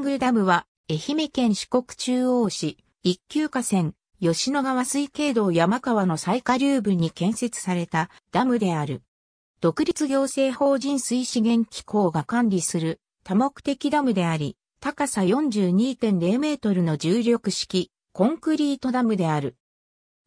宮ダムは、愛媛県四国中央市、一級河川、吉野川水系道山川の最下流部に建設されたダムである。独立行政法人水資源機構が管理する多目的ダムであり、高さ42.0メートルの重力式コンクリートダムである。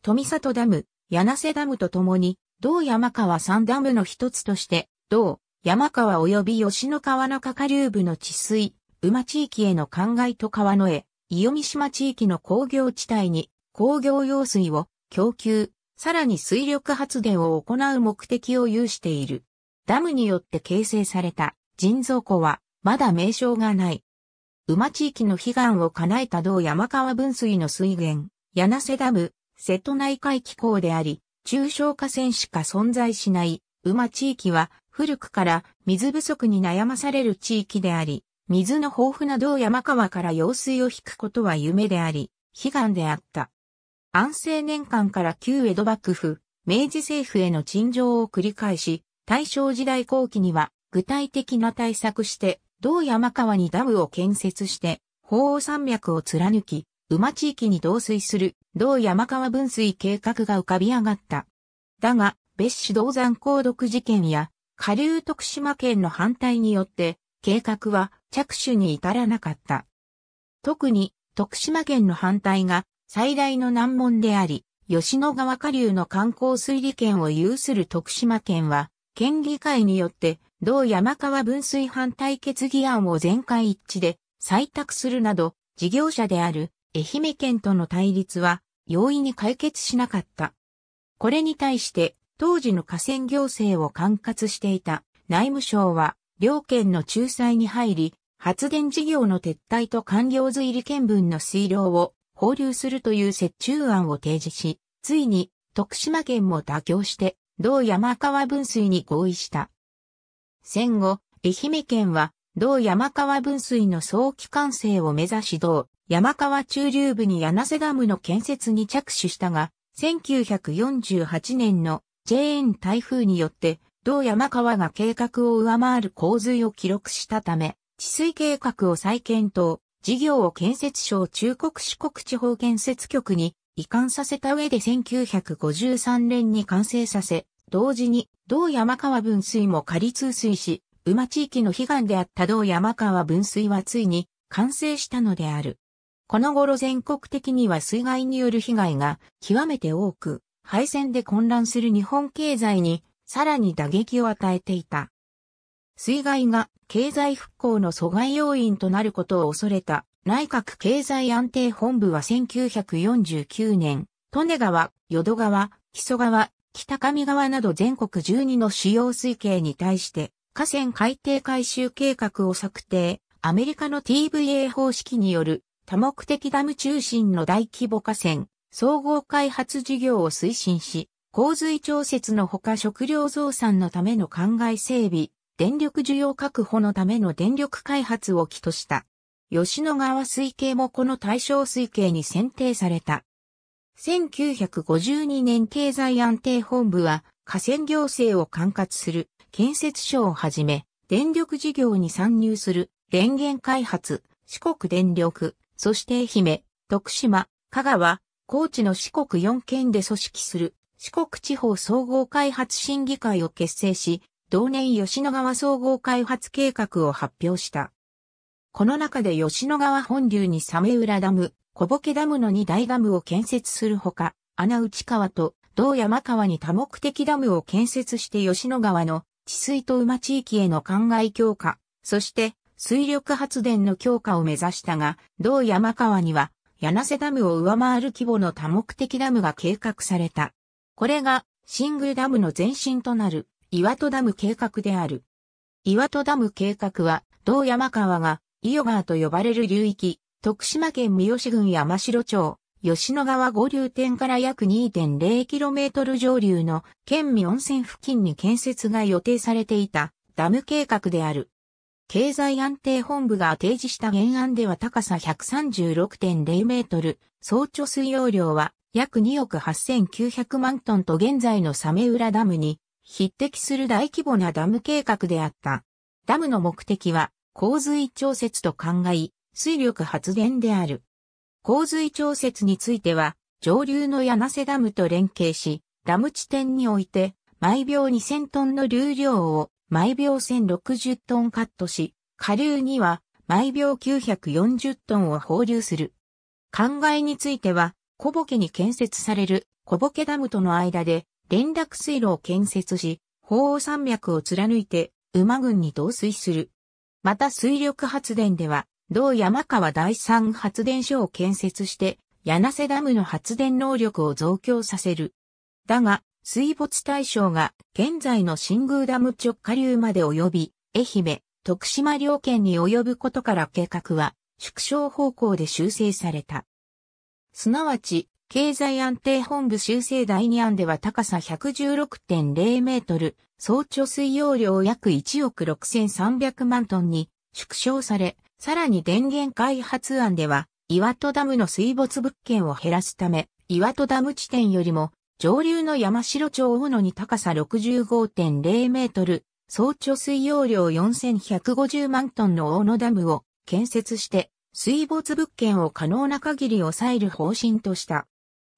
富里ダム、柳瀬ダムとともに、同山川三ダムの一つとして、同山川及び吉野川の下下流部の治水、馬地域への灌漑と川のへ、伊予三島地域の工業地帯に工業用水を供給、さらに水力発電を行う目的を有している。ダムによって形成された人造湖はまだ名称がない。馬地域の悲願を叶えた同山川分水の水源、柳瀬ダム、瀬戸内海気候であり、中小河川しか存在しない馬地域は古くから水不足に悩まされる地域であり、水の豊富な道山川から用水を引くことは夢であり、悲願であった。安政年間から旧江戸幕府、明治政府への陳情を繰り返し、大正時代後期には具体的な対策して、道山川にダムを建設して、鳳凰山脈を貫き、馬地域に導水する道山川分水計画が浮かび上がった。だが、別紙銅山鉱毒事件や、下流徳島県の反対によって、計画は着手に至らなかった。特に徳島県の反対が最大の難問であり、吉野川下流の観光水利権を有する徳島県は、県議会によって同山川分水反対決議案を全会一致で採択するなど、事業者である愛媛県との対立は容易に解決しなかった。これに対して当時の河川行政を管轄していた内務省は両県の仲裁に入り発電事業の撤退と官僚入り見分の水量を放流するという折衷案を提示し、ついに徳島県も妥協して同山川分水に合意した。戦後、愛媛県は同山川分水の早期完成を目指し同山川中流部に柳瀬ダムの建設に着手したが、1948年の JN 台風によって同山川が計画を上回る洪水を記録したため、治水計画を再検討、事業を建設省中国四国地方建設局に移管させた上で1953年に完成させ、同時に同山川分水も仮通水し、馬地域の悲願であった同山川分水はついに完成したのである。この頃全国的には水害による被害が極めて多く、敗戦で混乱する日本経済にさらに打撃を与えていた。水害が経済復興の阻害要因となることを恐れた内閣経済安定本部は1949年、利根川、淀川、木曽川、北上川など全国12の主要水系に対して河川海底改修計画を策定、アメリカの TVA 方式による多目的ダム中心の大規模河川、総合開発事業を推進し、洪水調節のほか食料増産のための灌漑整備、電力需要確保のための電力開発を起とした。吉野川水系もこの対象水系に選定された。1952年経済安定本部は河川行政を管轄する建設省をはじめ、電力事業に参入する電源開発、四国電力、そして愛媛、徳島、香川、高知の四国4県で組織する四国地方総合開発審議会を結成し、同年吉野川総合開発計画を発表した。この中で吉野川本流にサメ浦ダム、小ボケダムの2大ダムを建設するほか、穴内川と同山川に多目的ダムを建設して吉野川の治水と馬地域への灌漑強化、そして水力発電の強化を目指したが、同山川には柳瀬ダムを上回る規模の多目的ダムが計画された。これがシングルダムの前身となる。岩戸ダム計画である。岩戸ダム計画は、同山川が、伊予川と呼ばれる流域、徳島県三好郡山城町、吉野川五流点から約 2.0km 上流の県民温泉付近に建設が予定されていたダム計画である。経済安定本部が提示した原案では高さ136.0メートル、総貯水容量は約2億8900万トンと現在のサメ浦ダムに匹敵する大規模なダム計画であった。ダムの目的は、洪水調節と考え、水力発電である。洪水調節については、上流の柳瀬ダムと連携し、ダム地点において、毎秒2000トンの流量を毎秒1060トンカットし、下流には毎秒940トンを放流する。考えについては、小ボケに建設される小ボケダムとの間で連絡水路を建設し、鳳凰山脈を貫いて馬群に導水する。また水力発電では、同山川第三発電所を建設して、柳瀬ダムの発電能力を増強させる。だが、水没対象が現在の新宮ダム直下流まで及び、愛媛、徳島両県に及ぶことから計画は縮小方向で修正された。すなわち、経済安定本部修正第2案では高さ116.0メートル、総貯水容量約1億6300万トンに縮小され、さらに電源開発案では、岩戸ダムの水没物件を減らすため、岩戸ダム地点よりも、上流の山城町大野に高さ65.0メートル、総貯水容量4150万トンの大野ダムを建設して、水没物件を可能な限り抑える方針とした。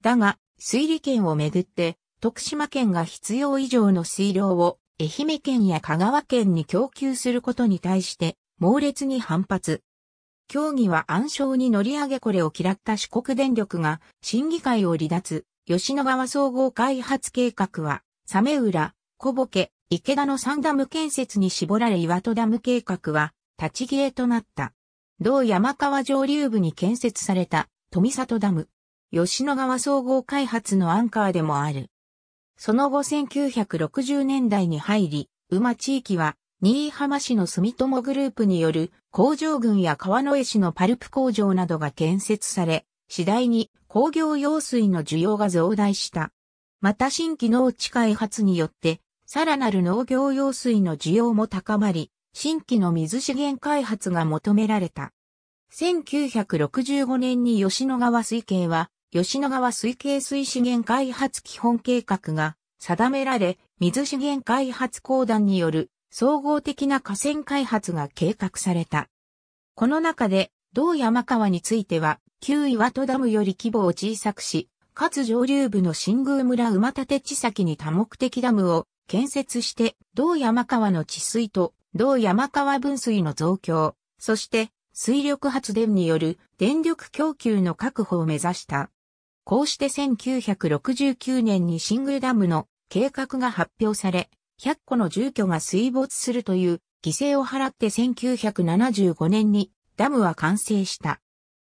だが、水利権をめぐって、徳島県が必要以上の水量を愛媛県や香川県に供給することに対して猛烈に反発。協議は暗礁に乗り上げこれを嫌った四国電力が審議会を離脱、吉野川総合開発計画は、サメ浦、小ボケ、池田の三ダム建設に絞られ岩戸ダム計画は立ち消えとなった。同山川上流部に建設された富里ダム、吉野川総合開発のアンカーでもある。その後1960年代に入り、馬地域は、新居浜市の住友グループによる工場群や川の江市のパルプ工場などが建設され、次第に工業用水の需要が増大した。また新規農地開発によって、さらなる農業用水の需要も高まり、新規の水資源開発が求められた。1965年に吉野川水系は吉野川水系水資源開発基本計画が定められ、水資源開発公団による総合的な河川開発が計画された。この中で、同山川については、旧岩戸ダムより規模を小さくし、かつ上流部の新宮村馬立地先に多目的ダムを建設して、同山川の治水と同山川分水の増強、そして水力発電による電力供給の確保を目指した。こうして1969年にシングルダムの計画が発表され、100個の住居が水没するという犠牲を払って1975年にダムは完成した。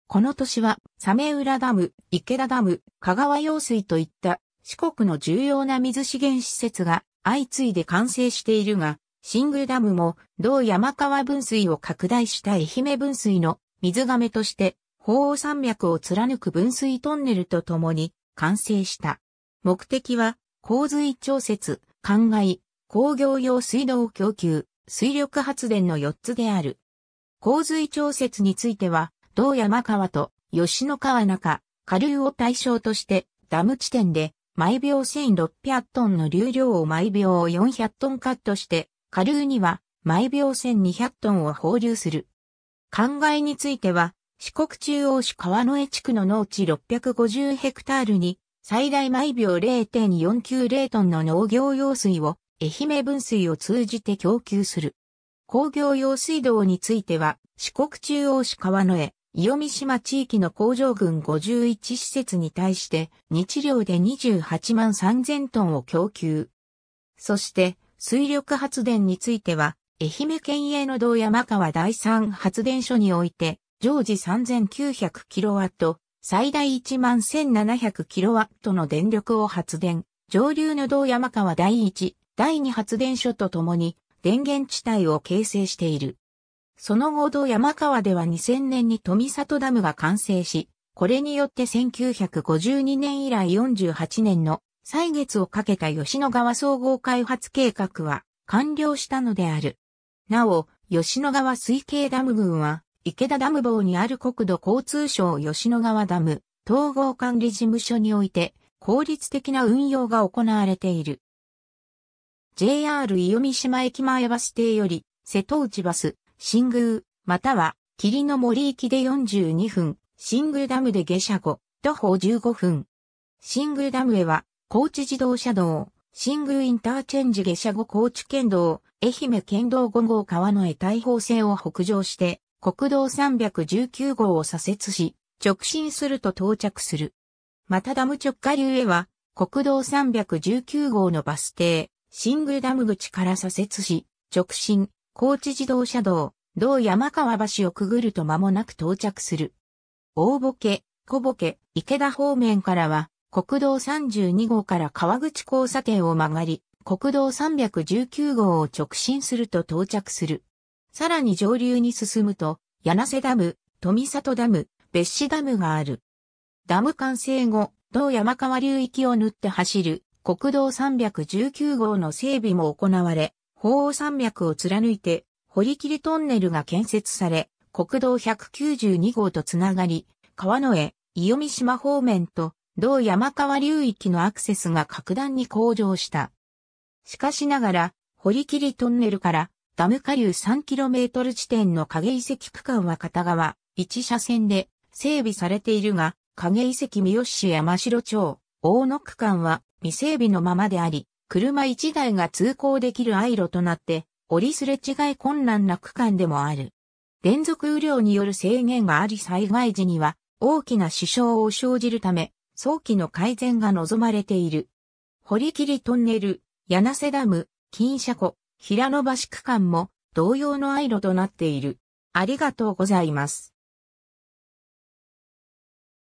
この年は、サメ浦ダム、池田ダム、香川用水といった四国の重要な水資源施設が相次いで完成しているが、シングルダムも同山川分水を拡大した愛媛分水の水亀として鳳凰山脈を貫く分水トンネルとともに完成した。目的は、洪水調節、灌漑、工業用水道供給、水力発電の4つである。洪水調節については、道山川と吉野川中、下流を対象として、ダム地点で、毎秒1600トンの流量を毎秒400トンカットして、下流には毎秒1200トンを放流する。灌漑については、四国中央市川之江地区の農地650ヘクタールに、最大毎秒0.490トンの農業用水を、愛媛分水を通じて供給する。工業用水道については、四国中央市川之江、伊予三島地域の工場群51施設に対して、日量で28万3000トンを供給。そして、水力発電については、愛媛県営の道山川第三発電所において、常時 3900kW、最大 11700kW の電力を発電、上流の道山川第一、第二発電所とともに電源地帯を形成している。その後道山川では2000年に富里ダムが完成し、これによって1952年以来48年の歳月をかけた吉野川総合開発計画は完了したのである。なお、吉野川水系ダム群は池田ダム房にある国土交通省吉野川ダム統合管理事務所において効率的な運用が行われている。JR 伊予三島駅前バス停より瀬戸内バス、新宮、または霧の森行きで42分、新宮ダムで下車後、徒歩15分。新宮ダムへは高知自動車道、新宮インターチェンジ下車後高知県道、愛媛県道5号川の江大方線を北上して、国道319号を左折し、直進すると到着する。またダム直下流へは、国道319号のバス停、シングルダム口から左折し、直進、高知自動車道、道山川橋をくぐると間もなく到着する。大ボケ、小ボケ、池田方面からは、国道32号から川口交差点を曲がり、国道319号を直進すると到着する。さらに上流に進むと、柳瀬ダム、富里ダム、別子ダムがある。ダム完成後、同山川流域を縫って走る国道319号の整備も行われ、鳳凰山脈を貫いて堀切トンネルが建設され、国道192号とつながり、川野江、伊予三島方面と同山川流域のアクセスが格段に向上した。しかしながら、堀切トンネルからダム下流 3km 地点の影遺跡区間は片側、1車線で整備されているが、影遺跡三好市山城町、大野区間は未整備のままであり、車1台が通行できるアイロとなって、折りすれ違い困難な区間でもある。連続雨量による制限があり災害時には大きな支障を生じるため、早期の改善が望まれている。堀切トンネル、柳瀬ダム、金車庫、平野橋区間も同様のアイ路となっている。ありがとうございます。